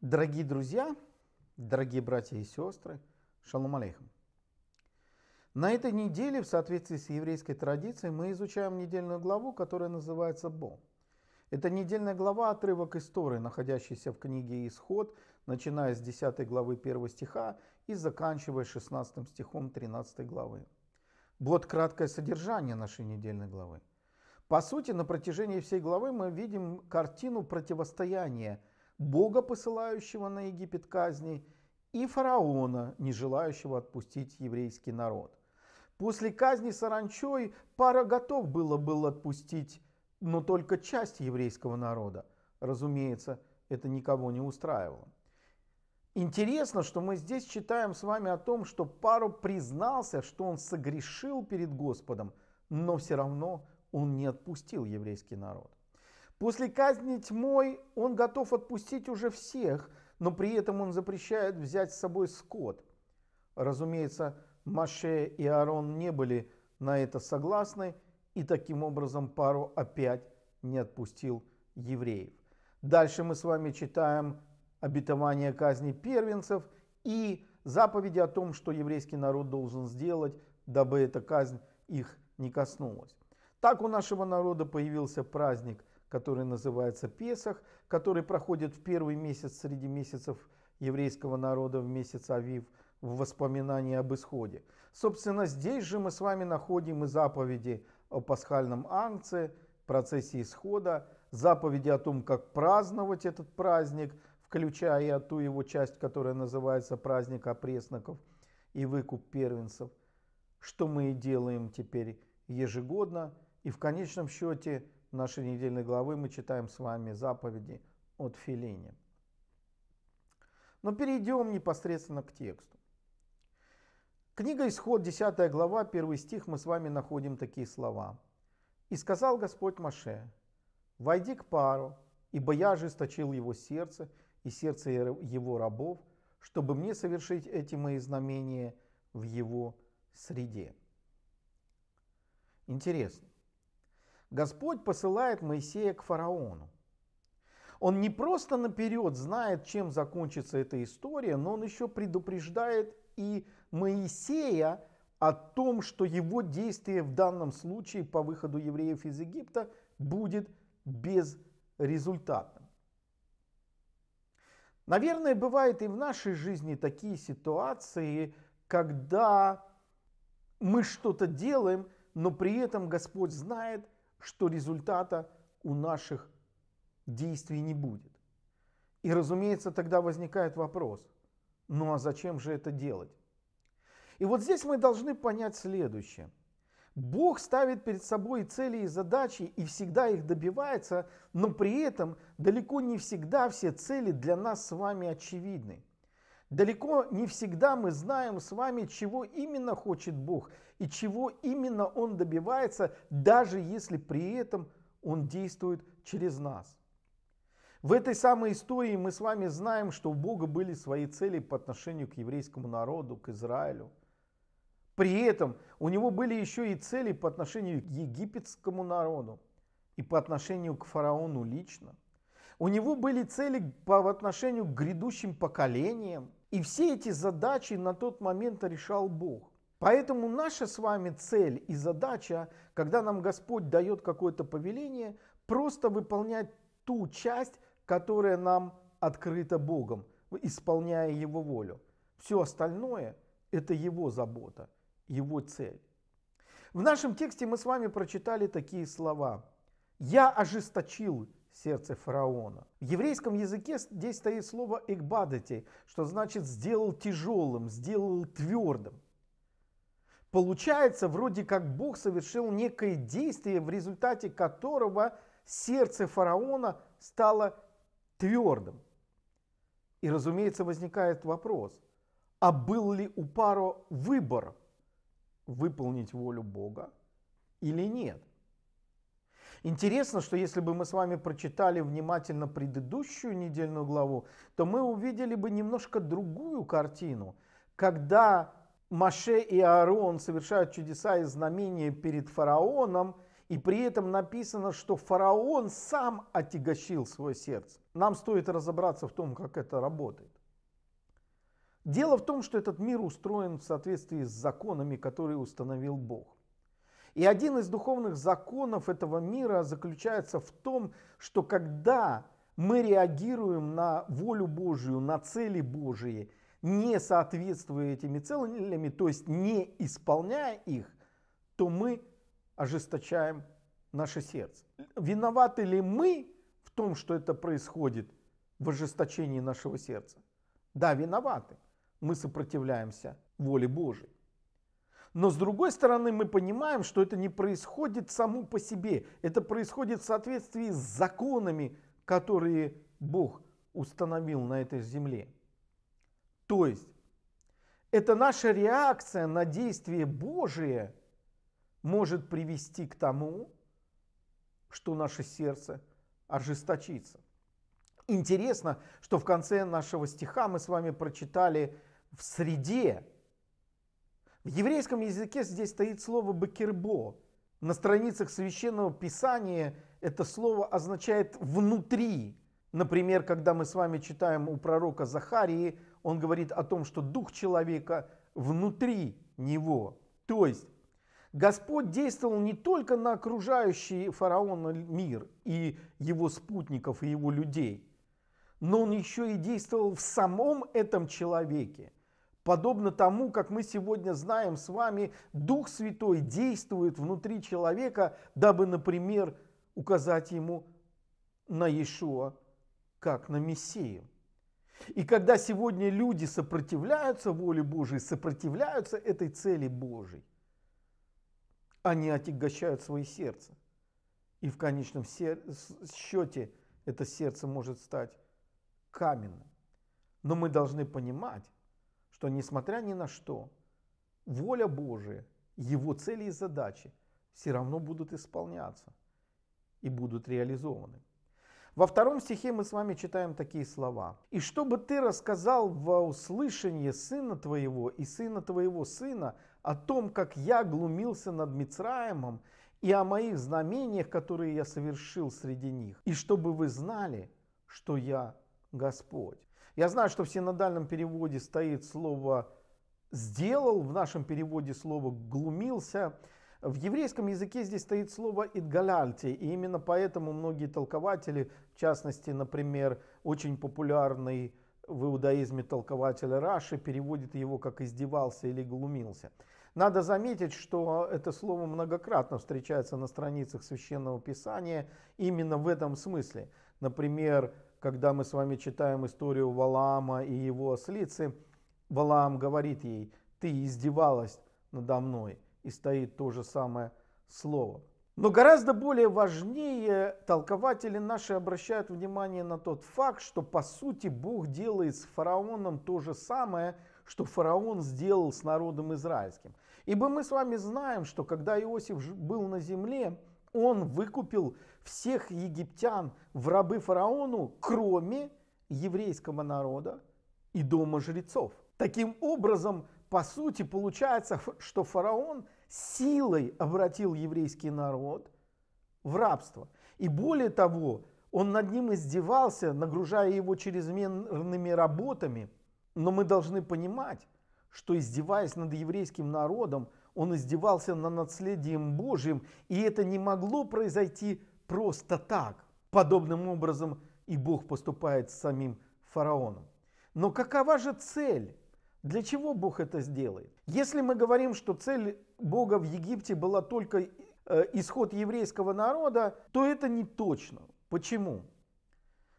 Дорогие друзья, дорогие братья и сестры, шалом алейхам. На этой неделе, в соответствии с еврейской традицией, мы изучаем недельную главу, которая называется Бо. Это недельная глава, отрывок истории, находящийся в книге «Исход», начиная с 10 главы 1 стиха и заканчивая 16 стихом 13 главы. Вот краткое содержание нашей недельной главы. По сути, на протяжении всей главы мы видим картину противостояния Бога, посылающего на Египет казни, и фараона, не желающего отпустить еврейский народ. После казни саранчой пара готов было был отпустить, но только часть еврейского народа. Разумеется, это никого не устраивало. Интересно, что мы здесь читаем с вами о том, что Пару признался, что он согрешил перед Господом, но все равно он не отпустил еврейский народ. После казни тьмой он готов отпустить уже всех, но при этом он запрещает взять с собой скот. Разумеется, Маше и Аарон не были на это согласны, и таким образом пару опять не отпустил евреев. Дальше мы с вами читаем обетование казни первенцев и заповеди о том, что еврейский народ должен сделать, дабы эта казнь их не коснулась. Так у нашего народа появился праздник который называется Песах, который проходит в первый месяц среди месяцев еврейского народа, в месяц Авив, в воспоминании об исходе. Собственно, здесь же мы с вами находим и заповеди о пасхальном анце, процессе исхода, заповеди о том, как праздновать этот праздник, включая ту его часть, которая называется праздник опресноков и выкуп первенцев, что мы и делаем теперь ежегодно. И в конечном счете – нашей недельной главы мы читаем с вами заповеди от Филини. Но перейдем непосредственно к тексту. Книга Исход, 10 глава, 1 стих, мы с вами находим такие слова. «И сказал Господь Маше, войди к пару, ибо я ожесточил его сердце и сердце его рабов, чтобы мне совершить эти мои знамения в его среде». Интересно. Господь посылает Моисея к фараону. Он не просто наперед знает, чем закончится эта история, но он еще предупреждает и Моисея о том, что его действие в данном случае по выходу евреев из Египта будет безрезультатным. Наверное, бывают и в нашей жизни такие ситуации, когда мы что-то делаем, но при этом Господь знает – что результата у наших действий не будет. И, разумеется, тогда возникает вопрос, ну а зачем же это делать? И вот здесь мы должны понять следующее. Бог ставит перед собой цели и задачи и всегда их добивается, но при этом далеко не всегда все цели для нас с вами очевидны. Далеко не всегда мы знаем с вами, чего именно хочет Бог и чего именно Он добивается, даже если при этом Он действует через нас. В этой самой истории мы с вами знаем, что у Бога были свои цели по отношению к еврейскому народу, к Израилю. При этом у него были еще и цели по отношению к египетскому народу и по отношению к фараону лично – у него были цели по отношению к грядущим поколениям. И все эти задачи на тот момент решал Бог. Поэтому наша с вами цель и задача, когда нам Господь дает какое-то повеление, просто выполнять ту часть, которая нам открыта Богом, исполняя Его волю. Все остальное – это Его забота, Его цель. В нашем тексте мы с вами прочитали такие слова. «Я ожесточил сердце фараона. В еврейском языке здесь стоит слово «экбадати», что значит «сделал тяжелым», «сделал твердым». Получается, вроде как Бог совершил некое действие, в результате которого сердце фараона стало твердым. И, разумеется, возникает вопрос, а был ли у Паро выбор выполнить волю Бога или нет? Интересно, что если бы мы с вами прочитали внимательно предыдущую недельную главу, то мы увидели бы немножко другую картину. Когда Маше и Аарон совершают чудеса и знамения перед фараоном, и при этом написано, что фараон сам отягощил свое сердце. Нам стоит разобраться в том, как это работает. Дело в том, что этот мир устроен в соответствии с законами, которые установил Бог. И один из духовных законов этого мира заключается в том, что когда мы реагируем на волю Божию, на цели Божии, не соответствуя этими целями, то есть не исполняя их, то мы ожесточаем наше сердце. Виноваты ли мы в том, что это происходит в ожесточении нашего сердца? Да, виноваты. Мы сопротивляемся воле Божией. Но с другой стороны, мы понимаем, что это не происходит само по себе. Это происходит в соответствии с законами, которые Бог установил на этой земле. То есть, это наша реакция на действие Божие может привести к тому, что наше сердце ожесточится. Интересно, что в конце нашего стиха мы с вами прочитали в среде в еврейском языке здесь стоит слово «бакербо». На страницах Священного Писания это слово означает «внутри». Например, когда мы с вами читаем у пророка Захарии, он говорит о том, что дух человека внутри него. То есть Господь действовал не только на окружающий фараона мир и его спутников, и его людей, но он еще и действовал в самом этом человеке – Подобно тому, как мы сегодня знаем с вами, Дух Святой действует внутри человека, дабы, например, указать ему на Иешуа, как на Мессию. И когда сегодня люди сопротивляются воле Божией, сопротивляются этой цели Божией, они отягощают свои сердца. И в конечном счете это сердце может стать каменным. Но мы должны понимать, что несмотря ни на что, воля Божия, его цели и задачи все равно будут исполняться и будут реализованы. Во втором стихе мы с вами читаем такие слова. «И чтобы ты рассказал во услышание сына твоего и сына твоего сына о том, как я глумился над Мицраемом и о моих знамениях, которые я совершил среди них, и чтобы вы знали, что я Господь». Я знаю, что в синодальном переводе стоит слово «сделал», в нашем переводе слово «глумился». В еврейском языке здесь стоит слово «идгаляльти», и именно поэтому многие толкователи, в частности, например, очень популярный в иудаизме толкователь Раши переводит его как «издевался» или «глумился». Надо заметить, что это слово многократно встречается на страницах Священного Писания именно в этом смысле. Например, когда мы с вами читаем историю Валаама и его ослицы, Валаам говорит ей, ты издевалась надо мной, и стоит то же самое слово. Но гораздо более важнее толкователи наши обращают внимание на тот факт, что по сути Бог делает с фараоном то же самое, что фараон сделал с народом израильским. Ибо мы с вами знаем, что когда Иосиф был на земле, он выкупил всех египтян в рабы фараону, кроме еврейского народа и дома жрецов. Таким образом, по сути, получается, что фараон силой обратил еврейский народ в рабство. И более того, он над ним издевался, нагружая его чрезмерными работами. Но мы должны понимать, что издеваясь над еврейским народом, он издевался на наследием Божьим, и это не могло произойти просто так. Подобным образом и Бог поступает с самим фараоном. Но какова же цель? Для чего Бог это сделает? Если мы говорим, что цель Бога в Египте была только э, исход еврейского народа, то это не точно. Почему?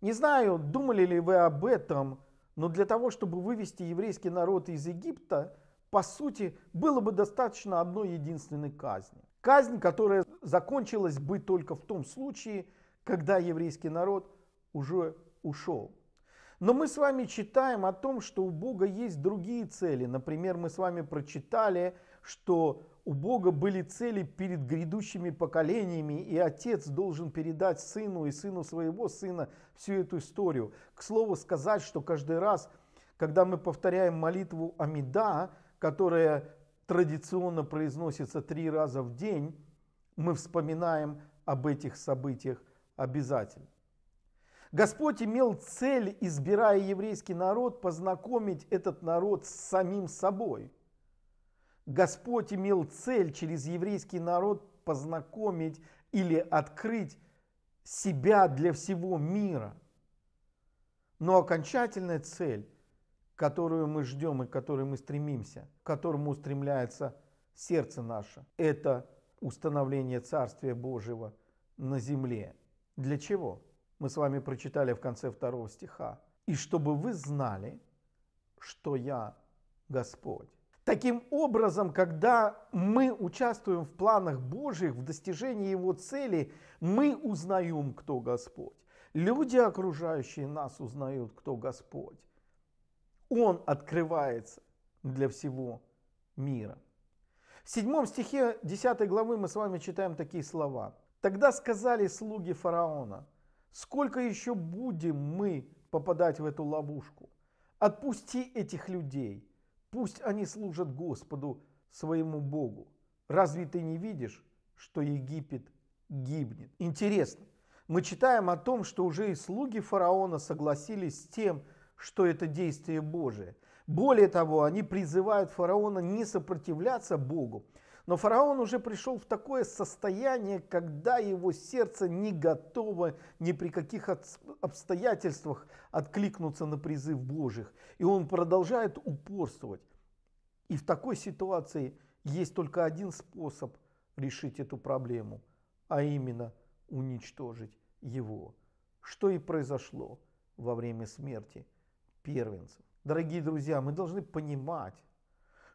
Не знаю, думали ли вы об этом, но для того, чтобы вывести еврейский народ из Египта, по сути, было бы достаточно одной единственной казни. Казнь, которая закончилась бы только в том случае, когда еврейский народ уже ушел. Но мы с вами читаем о том, что у Бога есть другие цели. Например, мы с вами прочитали, что у Бога были цели перед грядущими поколениями, и отец должен передать сыну и сыну своего сына всю эту историю. К слову сказать, что каждый раз, когда мы повторяем молитву Амида, которая традиционно произносится три раза в день, мы вспоминаем об этих событиях обязательно. Господь имел цель, избирая еврейский народ, познакомить этот народ с самим собой. Господь имел цель через еврейский народ познакомить или открыть себя для всего мира. Но окончательная цель которую мы ждем и к которой мы стремимся, к которому устремляется сердце наше. Это установление Царствия Божьего на земле. Для чего? Мы с вами прочитали в конце второго стиха. «И чтобы вы знали, что я Господь». Таким образом, когда мы участвуем в планах Божьих, в достижении Его цели, мы узнаем, кто Господь. Люди, окружающие нас, узнают, кто Господь. Он открывается для всего мира. В седьмом стихе 10 главы мы с вами читаем такие слова. «Тогда сказали слуги фараона, сколько еще будем мы попадать в эту ловушку? Отпусти этих людей, пусть они служат Господу своему Богу. Разве ты не видишь, что Египет гибнет? Интересно, мы читаем о том, что уже и слуги фараона согласились с тем, что это действие Божие. Более того, они призывают фараона не сопротивляться Богу. Но фараон уже пришел в такое состояние, когда его сердце не готово ни при каких обстоятельствах откликнуться на призыв Божьих. И он продолжает упорствовать. И в такой ситуации есть только один способ решить эту проблему, а именно уничтожить его, что и произошло во время смерти первенцев. Дорогие друзья, мы должны понимать,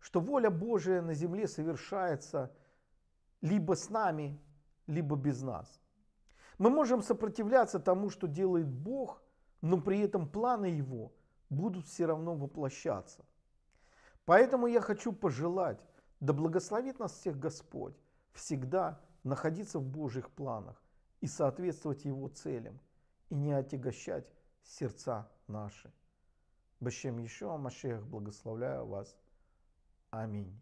что воля Божия на земле совершается либо с нами, либо без нас. Мы можем сопротивляться тому, что делает Бог, но при этом планы Его будут все равно воплощаться. Поэтому я хочу пожелать, да благословит нас всех Господь, всегда находиться в Божьих планах и соответствовать Его целям, и не отягощать сердца наши. Башем еще Машех, благословляю вас. Аминь.